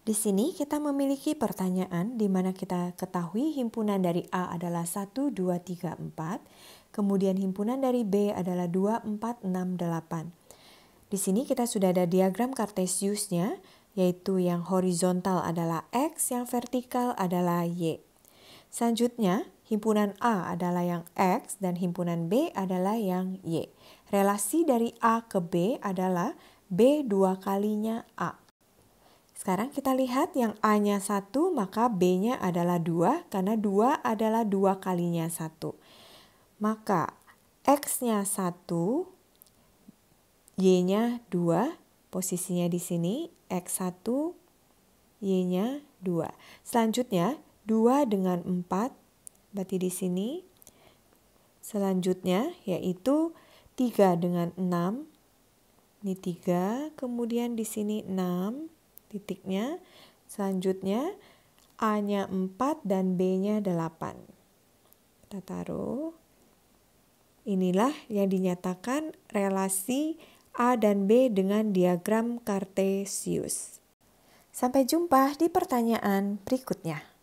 Di sini kita memiliki pertanyaan di mana kita ketahui himpunan dari A adalah 1, 2, 3, 4. Kemudian himpunan dari B adalah 2, 4, 6, 8. Di sini kita sudah ada diagram kartesiusnya, yaitu yang horizontal adalah X, yang vertikal adalah Y. Selanjutnya, himpunan A adalah yang X dan himpunan B adalah yang Y. Relasi dari A ke B adalah B dua kalinya A. Sekarang kita lihat yang A-nya 1 maka B-nya adalah 2 karena 2 adalah 2 kalinya 1. Maka X-nya 1, Y-nya 2, posisinya di sini X1, Y-nya 2. Selanjutnya 2 dengan 4, berarti di sini selanjutnya yaitu 3 dengan 6, ini 3, kemudian di sini 6, titiknya. Selanjutnya A-nya 4 dan B-nya 8. Kita taruh. Inilah yang dinyatakan relasi A dan B dengan diagram Cartesius. Sampai jumpa di pertanyaan berikutnya.